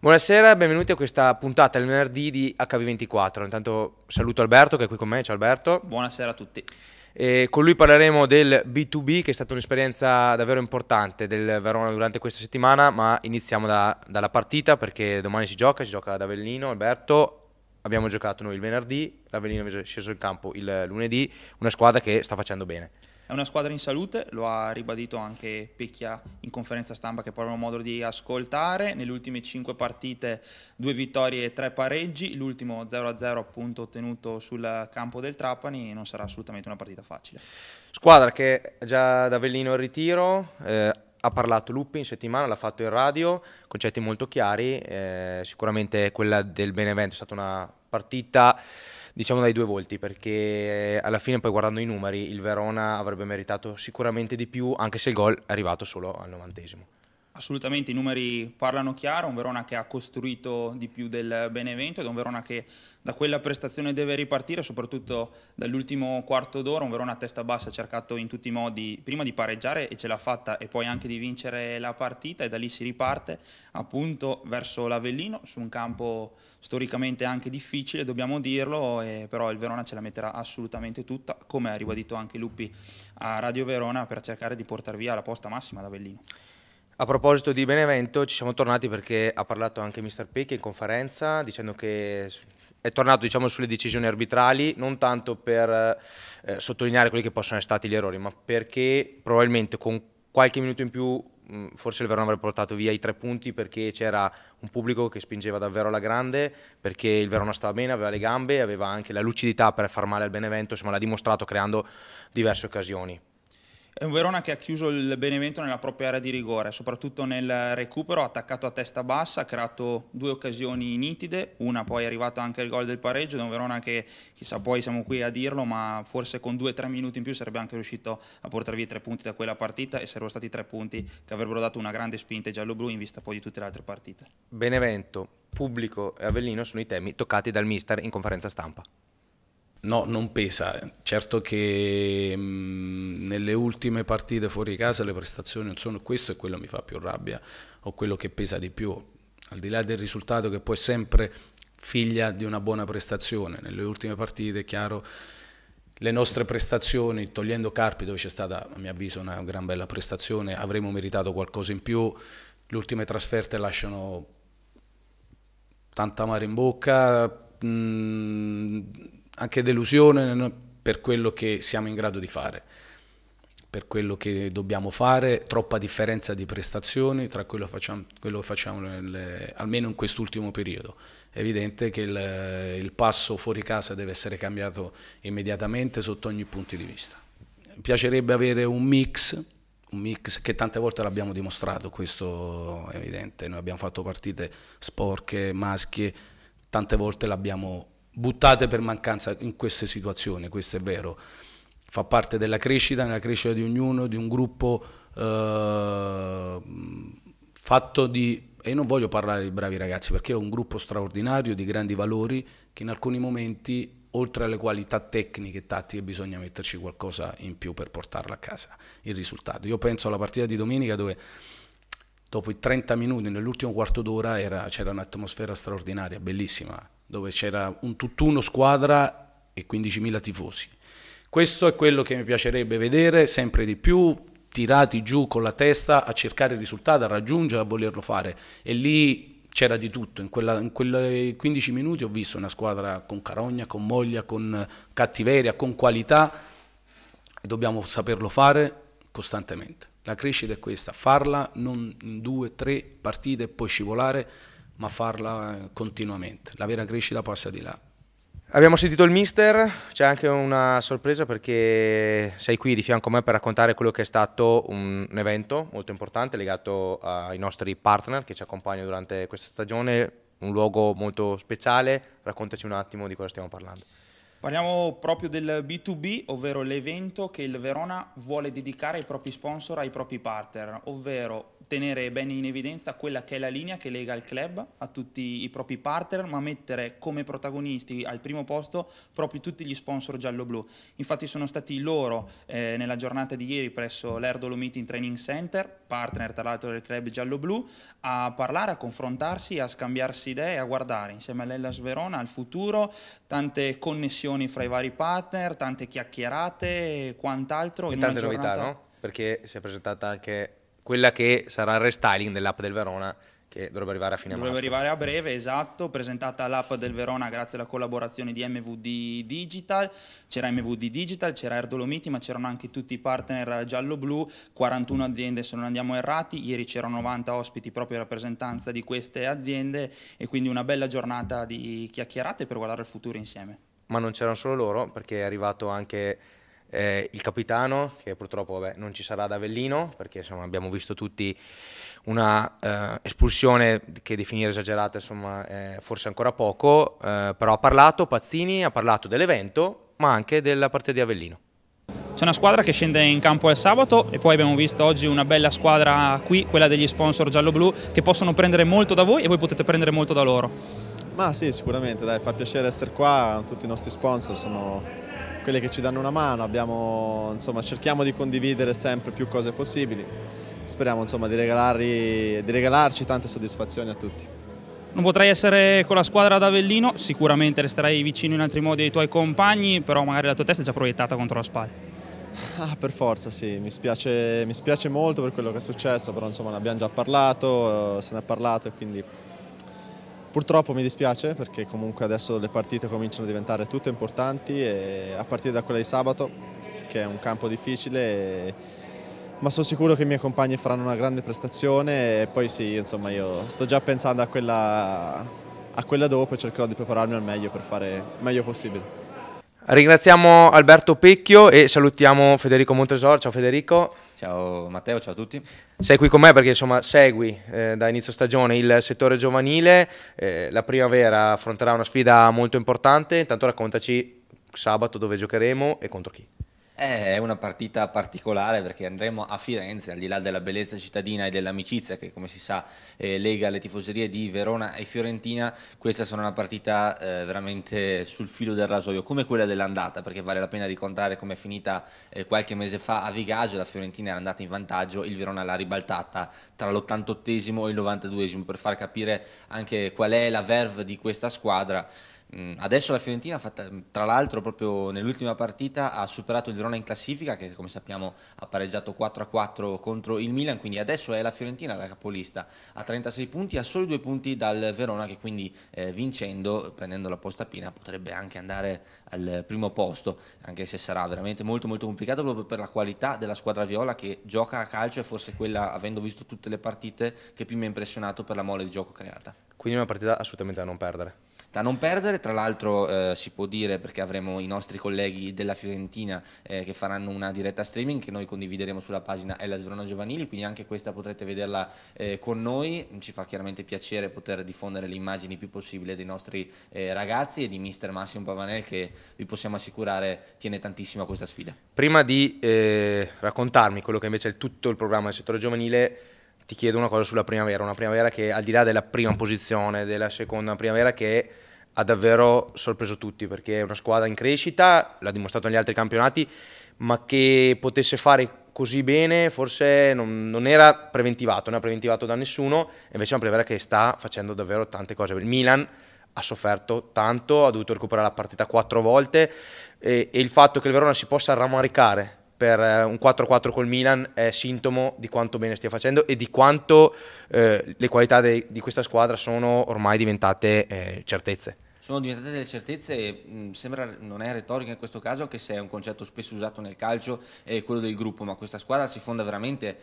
Buonasera, benvenuti a questa puntata del venerdì di HV24. Intanto saluto Alberto che è qui con me, ciao Alberto. Buonasera a tutti. E con lui parleremo del B2B che è stata un'esperienza davvero importante del Verona durante questa settimana, ma iniziamo da, dalla partita perché domani si gioca, si gioca ad Avellino, Alberto. Abbiamo giocato noi il venerdì, l'Avellino è sceso in campo il lunedì, una squadra che sta facendo bene. È una squadra in salute, lo ha ribadito anche Pecchia in conferenza stampa che poi avevamo modo di ascoltare. Nelle ultime cinque partite due vittorie e tre pareggi, l'ultimo 0-0 appunto ottenuto sul campo del Trapani e non sarà assolutamente una partita facile. Squadra che già da Vellino al ritiro, eh, ha parlato Luppi in settimana, l'ha fatto in radio, concetti molto chiari, eh, sicuramente quella del Benevento è stata una partita diciamo dai due volti perché eh, alla fine poi guardando i numeri il Verona avrebbe meritato sicuramente di più anche se il gol è arrivato solo al novantesimo. Assolutamente, i numeri parlano chiaro, un Verona che ha costruito di più del Benevento ed è un Verona che da quella prestazione deve ripartire, soprattutto dall'ultimo quarto d'ora, un Verona a testa bassa ha cercato in tutti i modi prima di pareggiare e ce l'ha fatta e poi anche di vincere la partita e da lì si riparte appunto verso l'Avellino su un campo storicamente anche difficile, dobbiamo dirlo, però il Verona ce la metterà assolutamente tutta, come ha ribadito anche Luppi a Radio Verona per cercare di portare via la posta massima ad Avellino. A proposito di Benevento, ci siamo tornati perché ha parlato anche Mr. Pecchi in conferenza dicendo che è tornato diciamo, sulle decisioni arbitrali non tanto per eh, sottolineare quelli che possono essere stati gli errori, ma perché probabilmente con qualche minuto in più mh, mm, forse il Verona avrebbe portato via i tre punti perché c'era un pubblico che spingeva davvero alla grande, perché il Verona stava bene, aveva le gambe, aveva anche la lucidità per far male al Benevento, insomma l'ha dimostrato creando diverse occasioni. È un Verona che ha chiuso il Benevento nella propria area di rigore, soprattutto nel recupero, attaccato a testa bassa, ha creato due occasioni nitide, una poi è arrivata anche il gol del pareggio, è un Verona che chissà poi siamo qui a dirlo, ma forse con due o tre minuti in più sarebbe anche riuscito a portare via tre punti da quella partita e sarebbero stati tre punti che avrebbero dato una grande spinta ai giallo-blu in vista poi di tutte le altre partite. Benevento, pubblico e Avellino sono i temi toccati dal mister in conferenza stampa. No, non pesa. Certo che mh, mm, nelle ultime partite fuori casa le prestazioni non sono questo e quello mi fa più rabbia o quello che pesa di più. Al di là del risultato che poi è sempre figlia di una buona prestazione, nelle ultime partite è chiaro le nostre prestazioni, togliendo Carpi dove c'è stata a mio avviso una gran bella prestazione, avremmo meritato qualcosa in più, le ultime trasferte lasciano tanta mare in bocca. Mh, mm, anche delusione per quello che siamo in grado di fare, per quello che dobbiamo fare, troppa differenza di prestazioni tra quello che facciamo, quello che facciamo nel, almeno in quest'ultimo periodo. È evidente che il, il passo fuori casa deve essere cambiato immediatamente sotto ogni punto di vista. Mi piacerebbe avere un mix un mix che tante volte l'abbiamo dimostrato, questo è evidente, noi abbiamo fatto partite sporche, maschie, tante volte l'abbiamo buttate per mancanza in queste situazioni, questo è vero. Fa parte della crescita, nella crescita di ognuno, di un gruppo eh, fatto di... E non voglio parlare di bravi ragazzi perché è un gruppo straordinario di grandi valori che in alcuni momenti, oltre alle qualità tecniche e tattiche, bisogna metterci qualcosa in più per portarla a casa, il risultato. Io penso alla partita di domenica dove dopo i 30 minuti, nell'ultimo quarto d'ora c'era un'atmosfera straordinaria, bellissima, dove c'era un tutt'uno squadra e 15.000 tifosi. Questo è quello che mi piacerebbe vedere sempre di più, tirati giù con la testa a cercare il risultato, a raggiungere, a volerlo fare. E lì c'era di tutto, in, quella, in quei 15 minuti ho visto una squadra con carogna, con moglia, con cattiveria, con qualità, e dobbiamo saperlo fare costantemente. La crescita è questa, farla non in due, tre partite e poi scivolare, ma farla eh, continuamente. La vera crescita passa di là. Abbiamo sentito il mister, c'è anche una sorpresa perché sei qui di fianco a me per raccontare quello che è stato un evento molto importante legato ai nostri partner che ci accompagnano durante questa stagione, un luogo molto speciale, raccontaci un attimo di cosa stiamo parlando. Parliamo proprio del B2B, ovvero l'evento che il Verona vuole dedicare ai propri sponsor, ai propri partner, ovvero tenere bene in evidenza quella che è la linea che lega il club a tutti i propri partner, ma mettere come protagonisti al primo posto proprio tutti gli sponsor giallo-blu. Infatti sono stati loro eh, nella giornata di ieri presso l'Erdolo Meeting Training Center, partner tra l'altro del club giallo-blu, a parlare, a confrontarsi, a scambiarsi idee, a guardare insieme all'Ellas Verona al futuro, tante connessioni discussioni fra i vari partner, tante chiacchierate e quant'altro. E tante giornata... novità, no? Perché si è presentata anche quella che sarà il restyling dell'app del Verona che dovrebbe arrivare a fine dovrebbe marzo. Dovrebbe arrivare a breve, esatto, presentata l'app del Verona grazie alla collaborazione di MVD Digital, c'era MVD Digital, c'era Erdolomiti, ma c'erano anche tutti i partner giallo-blu, 41 aziende se non andiamo errati, ieri c'erano 90 ospiti proprio in rappresentanza di queste aziende e quindi una bella giornata di chiacchierate per guardare il futuro insieme ma non c'erano solo loro perché è arrivato anche eh, il capitano, che purtroppo vabbè, non ci sarà ad Avellino, perché insomma, abbiamo visto tutti una eh, espulsione che definire esagerata insomma, eh, forse ancora poco, eh, però ha parlato Pazzini, ha parlato dell'evento, ma anche della partita di Avellino. C'è una squadra che scende in campo il sabato e poi abbiamo visto oggi una bella squadra qui, quella degli sponsor giallo-blu, che possono prendere molto da voi e voi potete prendere molto da loro. Ma sì, sicuramente, dai, fa piacere essere qua, tutti i nostri sponsor sono quelli che ci danno una mano, Abbiamo, insomma, cerchiamo di condividere sempre più cose possibili, speriamo insomma, di, di regalarci tante soddisfazioni a tutti. Non potrai essere con la squadra ad Avellino, sicuramente resterai vicino in altri modi ai tuoi compagni, però magari la tua testa è già proiettata contro la Spal. Ah, per forza sì, mi spiace, mi spiace molto per quello che è successo, però insomma ne abbiamo già parlato, eh, se ne è parlato e quindi Purtroppo mi dispiace perché comunque adesso le partite cominciano a diventare tutte importanti e a partire da quella di sabato che è un campo difficile e... ma sono sicuro che i miei compagni faranno una grande prestazione e poi sì, insomma io sto già pensando a quella, a quella dopo e cercherò di prepararmi al meglio per fare il meglio possibile. Ringraziamo Alberto Pecchio e salutiamo Federico Montesor. Ciao Federico. Ciao Matteo, ciao a tutti. Sei qui con me perché insomma segui eh, da inizio stagione il settore giovanile, eh, la primavera affronterà una sfida molto importante, intanto raccontaci sabato dove giocheremo e contro chi. Eh, è una partita particolare perché andremo a Firenze, al di là della bellezza cittadina e dell'amicizia che come si sa eh, lega le tifoserie di Verona e Fiorentina, questa sarà una partita eh, veramente sul filo del rasoio, come quella dell'andata, perché vale la pena ricontare come è finita eh, qualche mese fa a Vigaggio, la Fiorentina era andata in vantaggio, il Verona l'ha ribaltata tra l'88 e il 92 per far capire anche qual è la verve di questa squadra. Mm, adesso la Fiorentina, tra l'altro proprio nell'ultima partita, ha superato il Verona in classifica che come sappiamo ha pareggiato 4-4 contro il Milan, quindi adesso è la Fiorentina la capolista a 36 punti, a soli due punti dal Verona che quindi eh, vincendo, prendendo la posta piena, potrebbe anche andare al primo posto, anche se sarà veramente molto molto complicato proprio per la qualità della squadra viola che gioca a calcio e forse quella, avendo visto tutte le partite, che più mi ha impressionato per la mole di gioco creata. Quindi è una partita assolutamente da non perdere. Da non perdere, tra l'altro eh, si può dire perché avremo i nostri colleghi della Fiorentina eh, che faranno una diretta streaming che noi condivideremo sulla pagina Ella Sverona Giovanili, quindi anche questa potrete vederla eh, con noi, ci fa chiaramente piacere poter diffondere le immagini più possibile dei nostri eh, ragazzi e di mister Massimo Pavanel che vi possiamo assicurare tiene tantissimo a questa sfida. Prima di eh, raccontarmi quello che invece è tutto il programma del settore giovanile, ti chiedo una cosa sulla primavera, una primavera che al di là della prima posizione, della seconda primavera che ha davvero sorpreso tutti perché è una squadra in crescita, l'ha dimostrato negli altri campionati, ma che potesse fare così bene forse non, non era preventivato, non era preventivato da nessuno, invece è una primavera che sta facendo davvero tante cose. Il Milan ha sofferto tanto, ha dovuto recuperare la partita quattro volte e, e il fatto che il Verona si possa rammaricare per eh, un 4-4 col Milan è sintomo di quanto bene stia facendo e di quanto eh, le qualità de, di questa squadra sono ormai diventate eh, certezze sono diventate delle certezze, mh, mm, sembra, non è retorica in questo caso, anche se è un concetto spesso usato nel calcio, è quello del gruppo, ma questa squadra si fonda veramente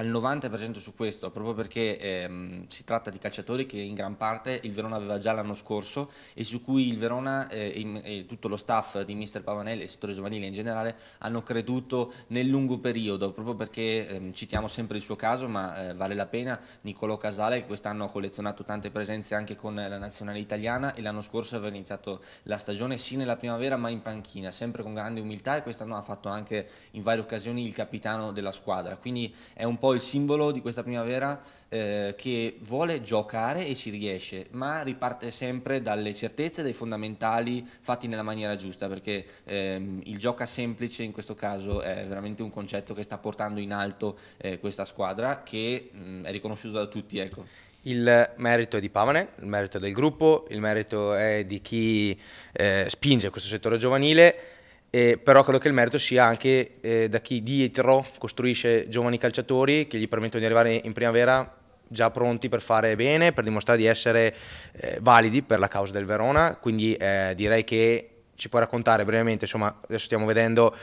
al 90% su questo, proprio perché ehm, si tratta di calciatori che in gran parte il Verona aveva già l'anno scorso e su cui il Verona eh, e, e, tutto lo staff di Mister Pavanelli e il settore giovanile in generale hanno creduto nel lungo periodo, proprio perché ehm, citiamo sempre il suo caso, ma eh, vale la pena Niccolò Casale quest'anno ha collezionato tante presenze anche con la nazionale italiana e l'anno scorso aveva iniziato la stagione sì nella primavera ma in panchina, sempre con grande umiltà e quest'anno ha fatto anche in varie occasioni il capitano della squadra, quindi è un po' po' il simbolo di questa primavera eh, che vuole giocare e ci riesce, ma riparte sempre dalle certezze, dai fondamentali fatti nella maniera giusta, perché ehm, il gioca semplice in questo caso è veramente un concetto che sta portando in alto eh, questa squadra che mh, mm, è riconosciuta da tutti. Ecco. Il merito è di Pavane, il merito del gruppo, il merito è di chi eh, spinge questo settore giovanile eh, però credo che il merito sia anche eh, da chi dietro costruisce giovani calciatori che gli permettono di arrivare in primavera già pronti per fare bene, per dimostrare di essere eh, validi per la causa del Verona, quindi eh, direi che ci puoi raccontare brevemente, insomma adesso stiamo vedendo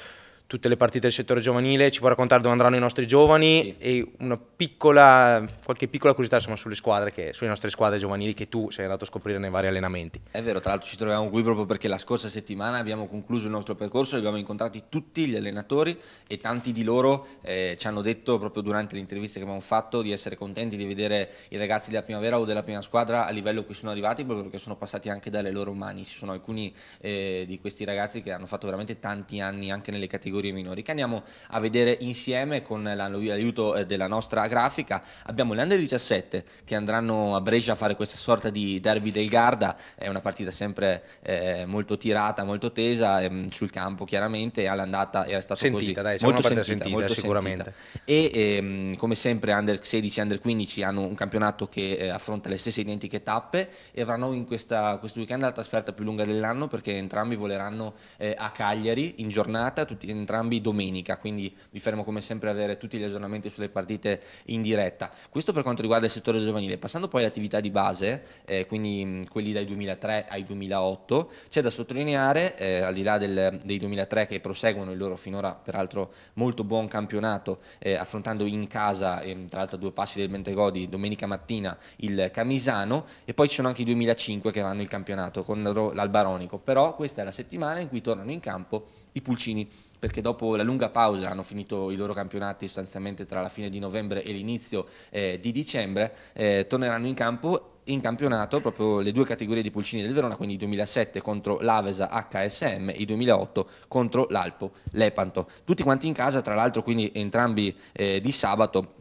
tutte le partite del settore giovanile, ci può raccontare dove andranno i nostri giovani sì. e una piccola, qualche piccola curiosità insomma, sulle squadre, che, sulle nostre squadre giovanili che tu sei andato a scoprire nei vari allenamenti. È vero, tra l'altro ci troviamo qui proprio perché la scorsa settimana abbiamo concluso il nostro percorso, abbiamo incontrato tutti gli allenatori e tanti di loro eh, ci hanno detto proprio durante le interviste che abbiamo fatto di essere contenti di vedere i ragazzi della primavera o della prima squadra a livello a cui sono arrivati proprio perché sono passati anche dalle loro mani, ci sono alcuni eh, di questi ragazzi che hanno fatto veramente tanti anni anche nelle categorie categorie minori che andiamo a vedere insieme con l'aiuto eh, della nostra grafica. Abbiamo le under 17 che andranno a Brescia a fare questa sorta di derby del Garda, è una partita sempre eh, molto tirata, molto tesa ehm, sul campo chiaramente, all'andata era stata sentita, così. Dai, molto sentita, sentita, molto sicuramente. Sentita. E ehm, come sempre under 16 under 15 hanno un campionato che eh, affronta le stesse identiche tappe e avranno in questa, questo weekend la trasferta più lunga dell'anno perché entrambi voleranno eh, a Cagliari in giornata, tutti, entrambi domenica, quindi vi fermo come sempre a avere tutti gli aggiornamenti sulle partite in diretta. Questo per quanto riguarda il settore giovanile. Passando poi all'attività di base, eh, quindi mm, quelli dai 2003 ai 2008, c'è da sottolineare, eh, al di là del, dei 2003 che proseguono il loro finora peraltro molto buon campionato, eh, affrontando in casa, ehm, tra l'altro a due passi del Bentegodi, domenica mattina il Camisano, e poi ci sono anche i 2005 che vanno il campionato con l'Albaronico, però questa è la settimana in cui tornano in campo i Pulcini perché dopo la lunga pausa hanno finito i loro campionati sostanzialmente tra la fine di novembre e l'inizio eh, di dicembre, eh, torneranno in campo in campionato proprio le due categorie di pulcini del Verona, quindi i 2007 contro l'Avesa HSM, i 2008 contro l'Alpo Lepanto. Tutti quanti in casa, tra l'altro quindi entrambi eh, di sabato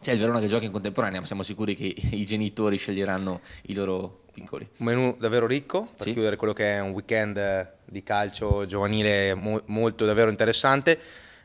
c'è cioè, il Verona che gioca in contemporanea, ma siamo sicuri che i genitori sceglieranno i loro piccoli. Un menù davvero ricco per sì. chiudere quello che è un weekend eh, di calcio giovanile mo- molto davvero interessante.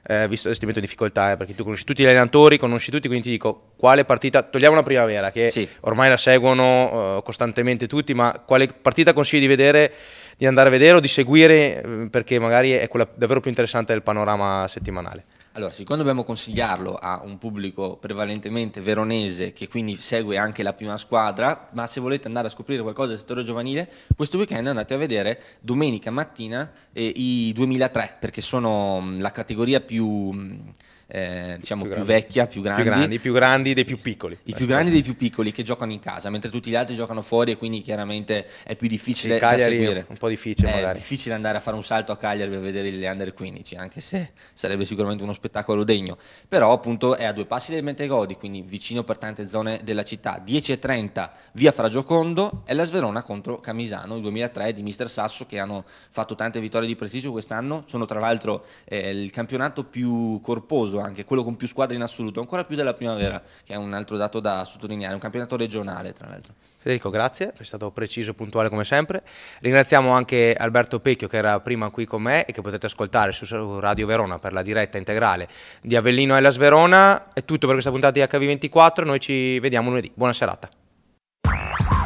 Eh, visto l'estimento di difficoltà eh, perché tu conosci tutti gli allenatori, conosci tutti, quindi ti dico quale partita, togliamo la primavera che sì. ormai la seguono uh, costantemente tutti, ma quale partita consigli di vedere, di andare a vedere o di seguire eh, perché magari è quella davvero più interessante del panorama settimanale? Allora, siccome dobbiamo consigliarlo a un pubblico prevalentemente veronese che quindi segue anche la prima squadra, ma se volete andare a scoprire qualcosa del settore giovanile, questo weekend andate a vedere domenica mattina eh, i 2003, perché sono mm, la categoria più mm, eh, diciamo più, più vecchia, più grandi. Più grandi, più grandi dei più piccoli. I più grandi dei più piccoli che giocano in casa, mentre tutti gli altri giocano fuori e quindi chiaramente è più difficile da seguire. Un po' difficile è magari. È difficile andare a fare un salto a Cagliari a vedere le under 15, anche se sarebbe sicuramente uno spettacolo degno. Però appunto è a due passi del Mentegodi, quindi vicino per tante zone della città. 10.30 via Fragiocondo e la Sverona contro Camisano, il 2003 di Mister Sasso che hanno fatto tante vittorie di prestigio quest'anno. Sono tra l'altro eh, il campionato più corposo clamoroso anche, quello con più squadre in assoluto, ancora più della primavera, che è un altro dato da sottolineare, un campionato regionale tra l'altro. Federico, grazie, sei stato preciso e puntuale come sempre. Ringraziamo anche Alberto Pecchio che era prima qui con me e che potete ascoltare su Radio Verona per la diretta integrale di Avellino e la Sverona. È tutto per questa puntata di HV24, noi ci vediamo lunedì. Buona serata.